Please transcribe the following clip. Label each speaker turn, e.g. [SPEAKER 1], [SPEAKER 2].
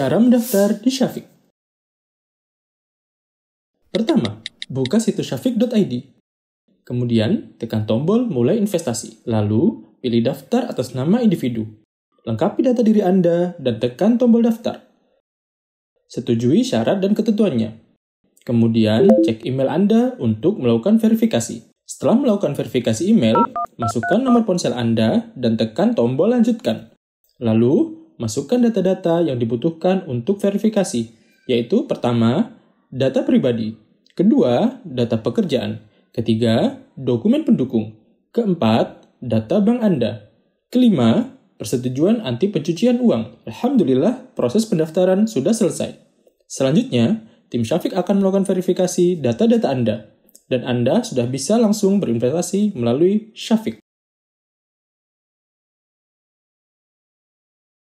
[SPEAKER 1] Cara mendaftar di Shafiq Pertama,
[SPEAKER 2] buka situs syafiq.id. Kemudian, tekan tombol mulai investasi. Lalu, pilih daftar atas nama individu. Lengkapi data diri Anda dan tekan tombol daftar. Setujui syarat dan ketentuannya. Kemudian, cek email Anda untuk melakukan verifikasi. Setelah melakukan verifikasi email, masukkan nomor ponsel Anda dan tekan tombol lanjutkan. Lalu, masukkan data-data yang dibutuhkan untuk verifikasi, yaitu pertama, data pribadi, kedua, data pekerjaan, ketiga, dokumen pendukung, keempat, data bank Anda, kelima, persetujuan anti pencucian uang. Alhamdulillah, proses pendaftaran sudah selesai. Selanjutnya, tim Syafiq akan melakukan verifikasi data-data Anda, dan Anda sudah bisa langsung berinvestasi melalui Syafiq.